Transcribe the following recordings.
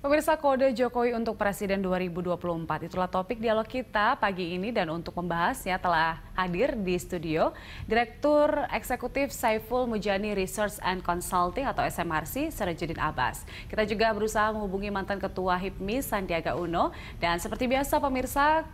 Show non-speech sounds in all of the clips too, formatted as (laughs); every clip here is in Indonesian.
Pemirsa kode Jokowi untuk Presiden 2024 itulah topik dialog kita pagi ini dan untuk membahasnya telah hadir di studio Direktur Eksekutif Saiful Mujani Research and Consulting atau SMRC Serajudin Abbas. Kita juga berusaha menghubungi mantan Ketua HIPMI Sandiaga Uno dan seperti biasa pemirsa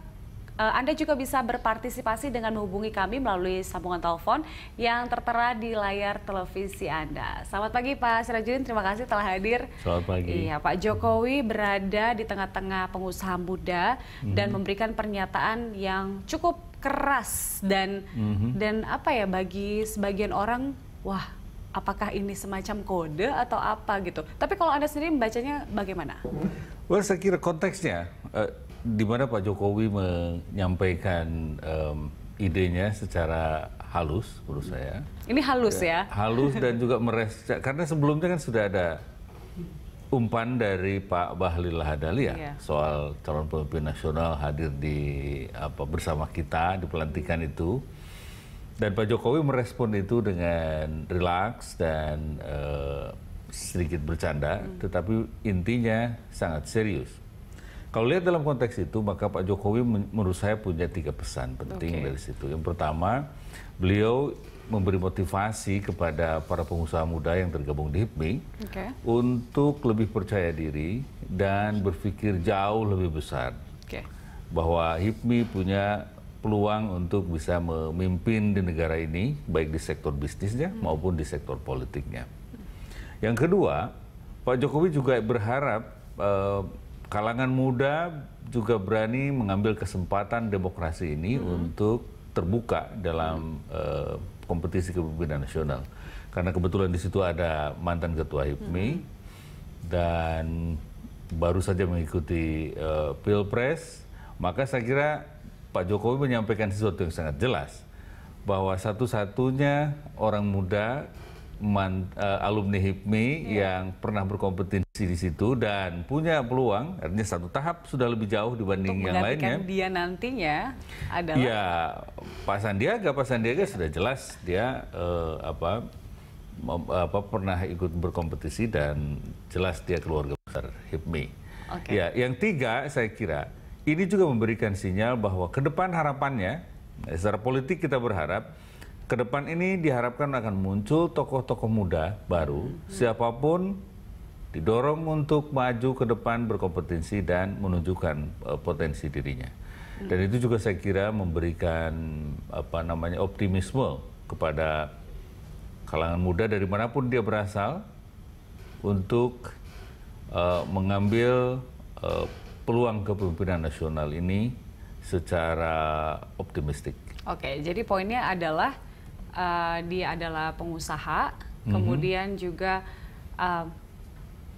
Eh, Anda juga bisa berpartisipasi dengan menghubungi kami melalui sambungan telepon yang tertera di layar televisi Anda. Selamat pagi Pak Sirajudin, terima kasih telah hadir. Selamat pagi. Iya, Pak Jokowi berada di tengah-tengah pengusaha muda hmm. dan mhm. memberikan pernyataan yang cukup keras dan hmm. dan apa ya bagi sebagian orang, wah apakah ini semacam kode atau apa gitu. Tapi kalau Anda sendiri membacanya bagaimana? Well, saya kira konteksnya eh, di mana Pak Jokowi menyampaikan um, idenya secara halus menurut saya. Ini halus ya? ya? Halus dan (laughs) juga merespon karena sebelumnya kan sudah ada umpan dari Pak Bahlil Lahadalia iya. soal calon pemimpin nasional hadir di apa bersama kita di pelantikan itu. Dan Pak Jokowi merespon itu dengan rileks dan uh, sedikit bercanda, hmm. tetapi intinya sangat serius. Kalau lihat dalam konteks itu, maka Pak Jokowi menurut saya punya tiga pesan penting okay. dari situ. Yang pertama, beliau memberi motivasi kepada para pengusaha muda yang tergabung di HIPMI okay. untuk lebih percaya diri dan berpikir jauh lebih besar. Okay. Bahwa HIPMI punya peluang untuk bisa memimpin di negara ini, baik di sektor bisnisnya hmm. maupun di sektor politiknya. Yang kedua, Pak Jokowi juga berharap eh, kalangan muda juga berani mengambil kesempatan demokrasi ini hmm. untuk terbuka dalam uh, kompetisi kepemimpinan nasional. Karena kebetulan di situ ada mantan ketua HIPMI hmm. dan baru saja mengikuti uh, Pilpres, maka saya kira Pak Jokowi menyampaikan sesuatu yang sangat jelas bahwa satu-satunya orang muda man, uh, alumni HIPMI yeah. yang pernah berkompetisi di situ dan punya peluang artinya satu tahap sudah lebih jauh dibanding yang lainnya. dia nantinya adalah Ya, Pak Sandiaga, Pak Sandiaga yeah. sudah jelas dia uh, apa apa pernah ikut berkompetisi dan jelas dia keluarga besar HIPMI. Okay. Ya, yang tiga saya kira ini juga memberikan sinyal bahwa ke depan harapannya eh, secara politik kita berharap ke depan ini diharapkan akan muncul tokoh-tokoh muda baru, hmm. siapapun didorong untuk maju ke depan berkompetensi dan menunjukkan uh, potensi dirinya. Dan itu juga saya kira memberikan apa namanya optimisme kepada kalangan muda dari manapun dia berasal untuk uh, mengambil uh, peluang kepemimpinan nasional ini secara optimistik. Oke, jadi poinnya adalah Eh, dia adalah pengusaha, mm-hmm. kemudian juga uh,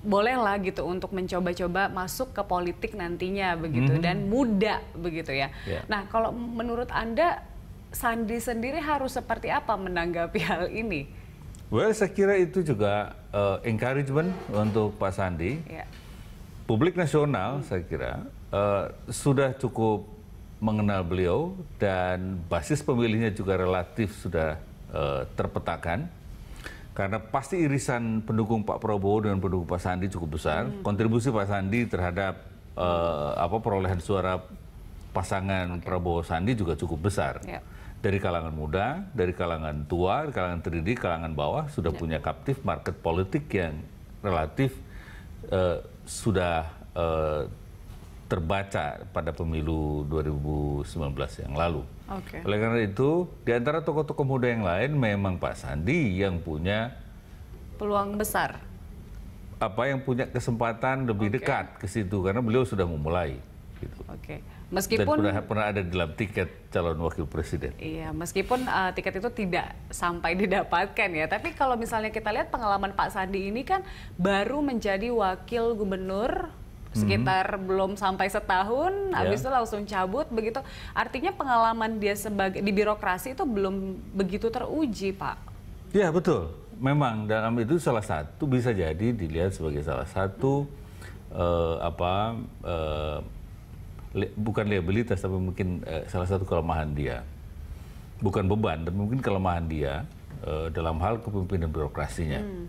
bolehlah gitu untuk mencoba-coba masuk ke politik nantinya begitu mm-hmm. dan muda begitu ya. Yeah. Nah, kalau menurut Anda Sandi sendiri harus seperti apa menanggapi (laughs) hal ini? Well, saya kira itu juga uh, encouragement untuk Pak Sandi. Yeah. Publik nasional, hmm. saya kira uh, sudah cukup mengenal beliau dan basis pemilihnya juga relatif sudah uh, terpetakan karena pasti irisan pendukung Pak Prabowo dengan pendukung Pak Sandi cukup besar. Hmm. Kontribusi Pak Sandi terhadap uh, apa perolehan suara pasangan okay. Prabowo Sandi juga cukup besar. Yeah. Dari kalangan muda, dari kalangan tua, dari kalangan terdidik, kalangan bawah sudah yeah. punya kaptif market politik yang relatif uh, sudah uh, terbaca pada pemilu 2019 yang lalu. Okay. Oleh karena itu, di antara tokoh-tokoh muda yang lain memang Pak Sandi yang punya peluang besar. Apa yang punya kesempatan lebih okay. dekat ke situ karena beliau sudah memulai gitu. Oke. Okay. Meskipun Dan pernah, pernah ada dalam tiket calon wakil presiden. Iya, meskipun uh, tiket itu tidak sampai (laughs) didapatkan ya, tapi kalau misalnya kita lihat pengalaman Pak Sandi ini kan baru menjadi wakil gubernur sekitar hmm. belum sampai setahun, yeah. habis itu langsung cabut begitu. Artinya pengalaman dia sebagai di birokrasi itu belum begitu teruji, Pak. ya betul. Memang dalam itu salah satu bisa jadi dilihat sebagai salah satu hmm. uh, apa uh, bukan liabilitas tapi mungkin uh, salah satu kelemahan dia. Bukan beban, tapi mungkin kelemahan dia uh, dalam hal kepemimpinan birokrasinya. Hmm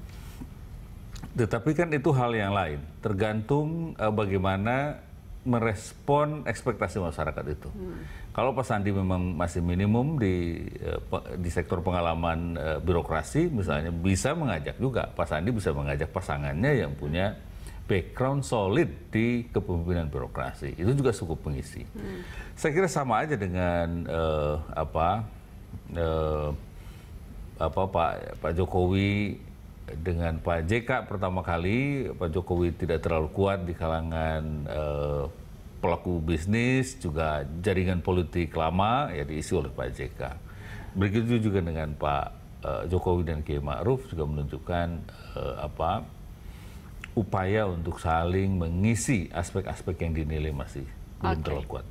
tetapi kan itu hal yang lain, tergantung uh, bagaimana merespon ekspektasi masyarakat itu. Hmm. Kalau Pak Sandi memang masih minimum di eh, di sektor pengalaman uh, birokrasi misalnya bisa mengajak juga Pak Sandi bisa mengajak pasangannya yang punya background solid di kepemimpinan birokrasi itu juga cukup pengisi. Hmm. Saya kira sama aja dengan uh, apa uh, apa Pak Pak Jokowi dengan Pak JK pertama kali Pak Jokowi tidak terlalu kuat di kalangan eh, pelaku bisnis juga jaringan politik lama ya diisi oleh Pak JK. Begitu juga dengan Pak eh, Jokowi dan Kiai Ma'ruf juga menunjukkan eh, apa upaya untuk saling mengisi aspek-aspek yang dinilai masih belum okay. terlalu kuat.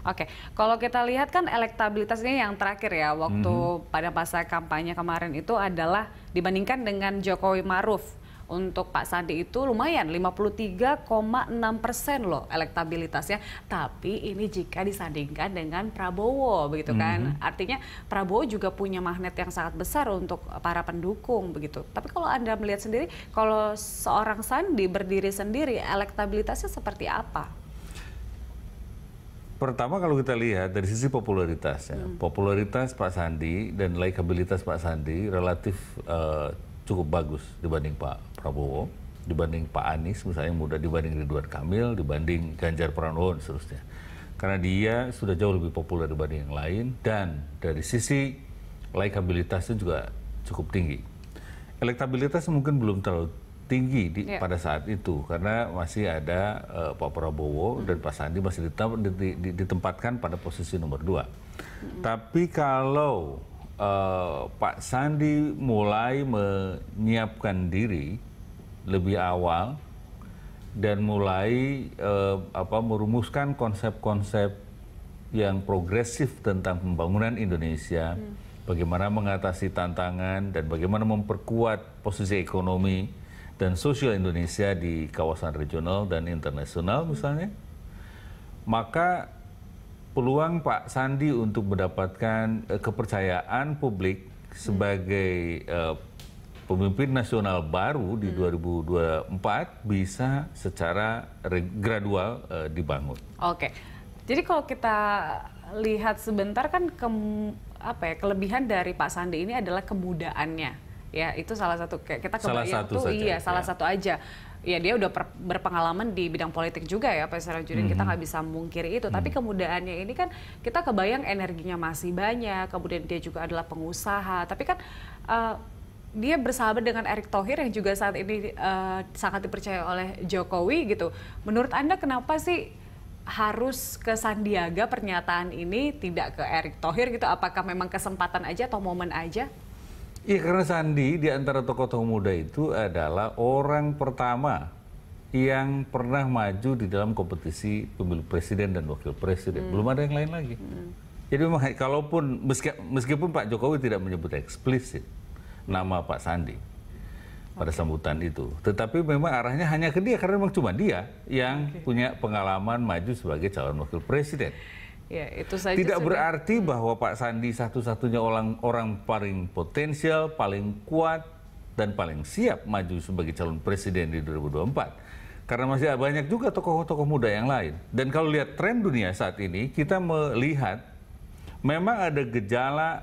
Oke, okay. kalau kita lihat kan elektabilitas yang terakhir ya waktu mm-hmm. pada masa kampanye kemarin itu adalah dibandingkan dengan Jokowi Maruf untuk Pak Sandi itu lumayan 53,6 persen loh elektabilitasnya. Tapi ini jika disandingkan dengan Prabowo begitu kan, mm-hmm. artinya Prabowo juga punya magnet yang sangat besar untuk para pendukung begitu. Tapi kalau anda melihat sendiri, kalau seorang Sandi berdiri sendiri elektabilitasnya seperti apa? Pertama kalau kita lihat dari sisi popularitas ya, hmm. popularitas Pak Sandi dan likabilitas Pak Sandi relatif uh, cukup bagus dibanding Pak Prabowo, dibanding Pak Anies misalnya muda, dibanding Ridwan Kamil, dibanding Ganjar Pranowo dan seterusnya. Karena dia sudah jauh lebih populer dibanding yang lain dan dari sisi likabilitasnya juga cukup tinggi. Elektabilitas mungkin belum terlalu tinggi di, yeah. pada saat itu karena masih ada uh, Pak Prabowo hmm. dan Pak Sandi masih ditem, di, di, ditempatkan pada posisi nomor dua. Hmm. Tapi kalau uh, Pak Sandi mulai menyiapkan diri lebih awal dan mulai uh, apa merumuskan konsep-konsep yang progresif tentang pembangunan Indonesia. Hmm bagaimana mengatasi tantangan dan bagaimana memperkuat posisi ekonomi dan sosial Indonesia di kawasan regional dan internasional misalnya, maka peluang Pak Sandi untuk mendapatkan eh, kepercayaan publik hmm. sebagai eh, pemimpin nasional baru di 2024 hmm. bisa secara gradual eh, dibangun. Oke. Jadi kalau kita lihat sebentar kan ke, apa ya kelebihan dari Pak Sandi ini adalah kemudaannya ya itu salah satu kayak kita kebayang salah satu tuh saja, iya salah ya. satu aja ya dia udah berpengalaman di bidang politik juga ya Pak Sarajudin mm -hmm. kita mhm. nggak bisa mungkiri itu mm -hmm. tapi mhm. kemudaannya ini kan kita kebayang energinya masih banyak kemudian dia juga adalah pengusaha tapi kan uh, dia bersahabat dengan Erick Thohir yang juga saat ini uh, sangat dipercaya oleh Jokowi gitu menurut anda kenapa sih harus ke Sandiaga pernyataan ini tidak ke Erick Thohir gitu apakah memang kesempatan aja atau momen aja Iya karena Sandi di antara tokoh-tokoh muda itu adalah orang pertama yang pernah maju di dalam kompetisi pemilu presiden dan wakil presiden. Hmm. Belum ada yang lain lagi. Hmm. Jadi memang kalaupun meskipun Pak Jokowi tidak menyebut eksplisit nama Pak Sandi pada okay. sambutan itu, tetapi memang arahnya hanya ke dia karena memang cuma dia yang okay. punya pengalaman maju sebagai calon wakil presiden. Ya, itu saja Tidak sudah. berarti bahwa Pak Sandi satu-satunya orang orang paling potensial, paling kuat dan paling siap maju sebagai calon presiden di 2024. Karena masih banyak juga tokoh-tokoh muda yang lain. Dan kalau lihat tren dunia saat ini, kita melihat memang ada gejala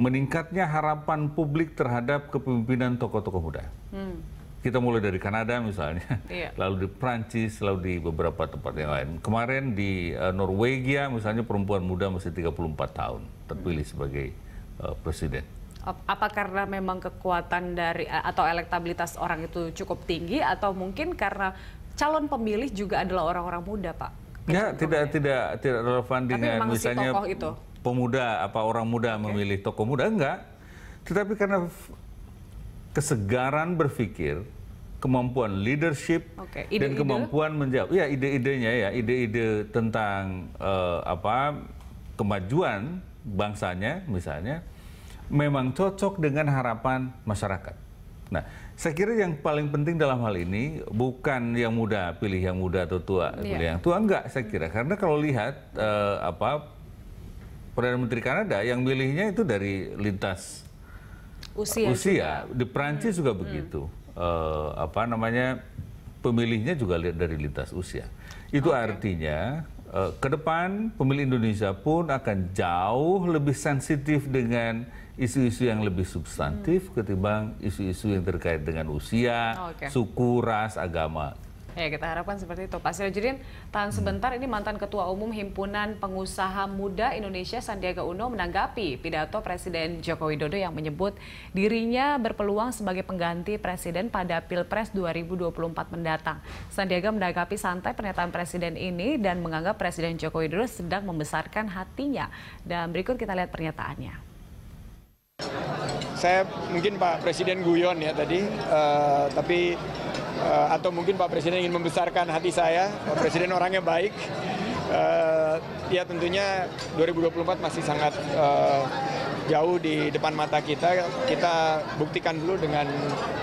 meningkatnya harapan publik terhadap kepemimpinan tokoh-tokoh muda. Hmm kita mulai dari Kanada misalnya, yeah. (laughs) lalu di Prancis, lalu di beberapa tempat yang lain. Kemarin di uh, Norwegia misalnya perempuan muda masih 34 tahun terpilih hmm. sebagai uh, presiden. Apa karena memang kekuatan dari eh, atau elektabilitas orang itu cukup tinggi atau mungkin karena calon pemilih juga adalah orang-orang muda, Pak? Ya, tidak tidak tidak relevan dengan misalnya si pemuda apa orang muda okay. memilih tokoh muda enggak. Tetapi karena kesegaran berpikir, kemampuan leadership okay. ide, dan kemampuan menjawab. Ya ide-idenya ya, ide-ide tentang uh, apa kemajuan bangsanya misalnya memang cocok dengan harapan masyarakat. Nah, saya kira yang paling penting dalam hal ini bukan yang muda pilih yang muda atau tua yeah. pilih yang tua enggak saya kira karena kalau lihat uh, apa perdana menteri Kanada yang milihnya itu dari lintas usia, usia. Hmm. di Perancis hmm. juga begitu eh, apa namanya pemilihnya juga lihat dari lintas usia itu okay. artinya uh, ke depan pemilih Indonesia pun akan jauh lebih sensitif dengan isu-isu yang lebih substantif hmm. ketimbang isu-isu yang terkait dengan usia, okay. suku, ras, agama. Ya kita harapkan seperti itu Pak Sirajudin, tahan hmm. sebentar ini mantan Ketua Umum Himpunan Pengusaha Muda Indonesia Sandiaga Uno menanggapi pidato Presiden Joko Widodo yang menyebut dirinya berpeluang sebagai pengganti Presiden pada Pilpres 2024 mendatang. Sandiaga menanggapi santai pernyataan Presiden ini dan menganggap Presiden Joko Widodo sedang membesarkan hatinya. Dan berikut kita lihat pernyataannya saya mungkin Pak Presiden guyon ya tadi, uh, tapi Eh, atau mungkin Pak Presiden ingin membesarkan hati saya. Pak Presiden orangnya baik. Uh, ya tentunya 2024 masih sangat uh, jauh di depan mata kita. Kita buktikan dulu dengan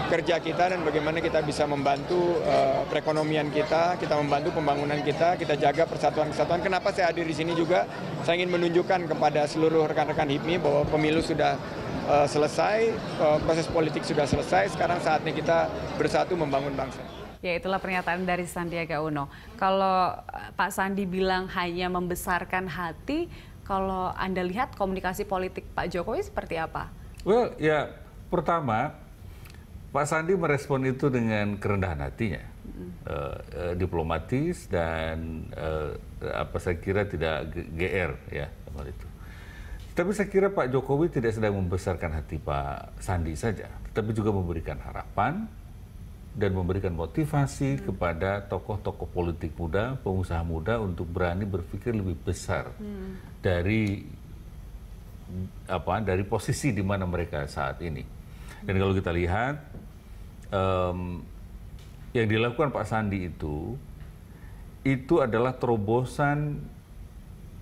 kerja kita dan bagaimana kita bisa membantu uh, perekonomian kita, kita membantu pembangunan kita, kita jaga persatuan kesatuan. Kenapa saya hadir di sini juga? Saya ingin menunjukkan kepada seluruh rekan-rekan HIPMI bahwa pemilu sudah Eh, selesai, eh, proses politik sudah selesai, sekarang saatnya kita bersatu membangun bangsa. Ya itulah pernyataan dari Sandiaga Uno. Kalau eh, Pak Sandi bilang hanya membesarkan hati, kalau Anda lihat komunikasi politik Pak Jokowi seperti apa? Well, ya pertama Pak Sandi merespon itu dengan kerendahan hatinya, uh, uh, diplomatis dan uh, apa saya kira tidak GR ya itu. Tapi saya kira Pak Jokowi tidak sedang membesarkan hati Pak Sandi saja, tetapi juga memberikan harapan dan memberikan motivasi hmm. kepada tokoh-tokoh politik muda, pengusaha muda untuk berani berpikir lebih besar hmm. dari apa dari posisi di mana mereka saat ini. Dan kalau kita lihat um, yang dilakukan Pak Sandi itu itu adalah terobosan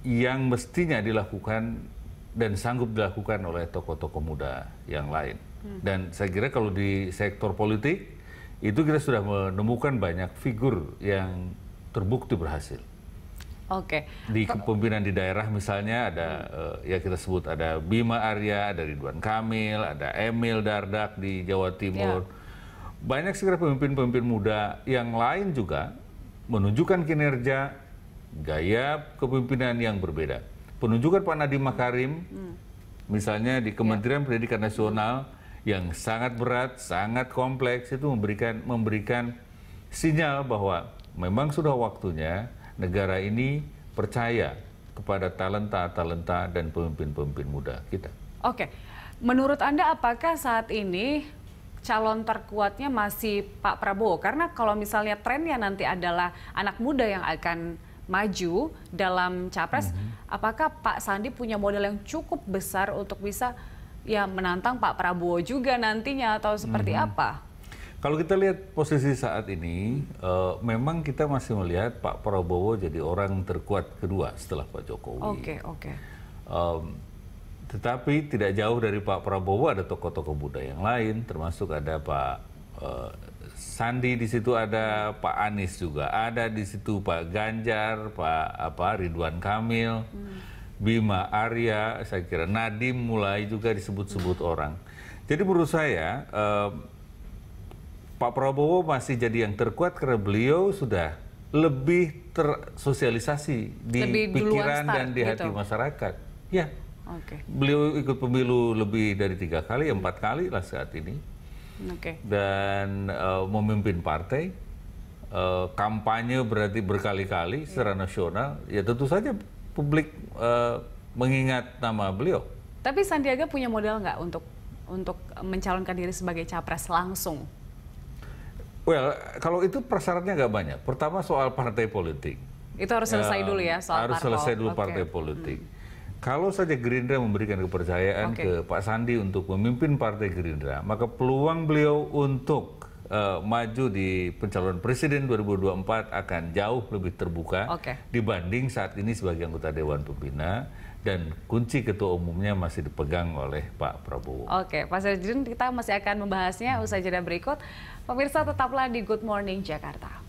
yang mestinya dilakukan dan sanggup dilakukan oleh tokoh-tokoh muda yang lain. Hmm. Dan saya kira kalau di sektor politik itu kita sudah menemukan banyak figur yang terbukti berhasil. Oke. Okay. Di kepemimpinan di daerah misalnya ada hmm. uh, ya kita sebut ada Bima Arya, ada Ridwan Kamil, ada Emil Dardak di Jawa Timur. Yeah. Banyak sekali pemimpin-pemimpin muda yang lain juga menunjukkan kinerja gaya kepemimpinan yang berbeda penunjukan Pak Nadiem Makarim, hmm. misalnya di ya. Kementerian ya. Pendidikan Nasional yang sangat berat, sangat kompleks itu memberikan memberikan sinyal bahwa memang sudah waktunya negara ini percaya kepada talenta-talenta dan pemimpin-pemimpin muda kita. Oke. Menurut Anda apakah saat ini calon terkuatnya masih Pak Prabowo? Karena kalau misalnya trennya nanti adalah anak muda yang akan maju dalam capres, mm -hmm Apakah Pak Sandi punya modal yang cukup besar untuk bisa ya menantang Pak Prabowo juga nantinya atau seperti hmm. apa? Kalau kita lihat posisi saat ini, uh, memang kita masih melihat Pak Prabowo jadi orang terkuat kedua setelah Pak Jokowi. Oke, okay, oke. Okay. Um, tetapi tidak jauh dari Pak Prabowo ada tokoh-tokoh muda yang lain, termasuk ada Pak uh, Sandi di situ ada Pak Anies juga, ada di situ Pak Ganjar, Pak apa Ridwan Kamil, hmm. Bima Arya, saya kira Nadim mulai juga disebut-sebut hmm. orang. Jadi menurut saya eh, Pak Prabowo masih jadi yang terkuat karena beliau sudah lebih tersosialisasi di lebih pikiran start, dan di hati gitu. masyarakat. Ya. Okay. Beliau ikut pemilu lebih dari tiga kali, empat kali lah saat ini okay. dan uh, memimpin partai uh, kampanye berarti berkali-kali yeah. secara nasional ya tentu saja publik uh, mengingat nama beliau tapi Sandiaga punya modal nggak untuk untuk mencalonkan diri sebagai capres langsung well kalau itu persyaratnya nggak banyak pertama soal partai politik itu harus selesai uh, dulu ya soal harus partai. selesai dulu okay. partai politik hmm kalau saja Gerindra memberikan kepercayaan okay. ke Pak Sandi untuk memimpin Partai Gerindra, maka peluang beliau untuk uh, maju di pencalonan presiden 2024 akan jauh lebih terbuka okay. dibanding saat ini sebagai anggota Dewan Pembina dan kunci ketua umumnya masih dipegang oleh Pak Prabowo. Oke, okay, Pak Sarjun kita masih akan membahasnya usai jeda berikut. Pemirsa tetaplah di Good Morning Jakarta.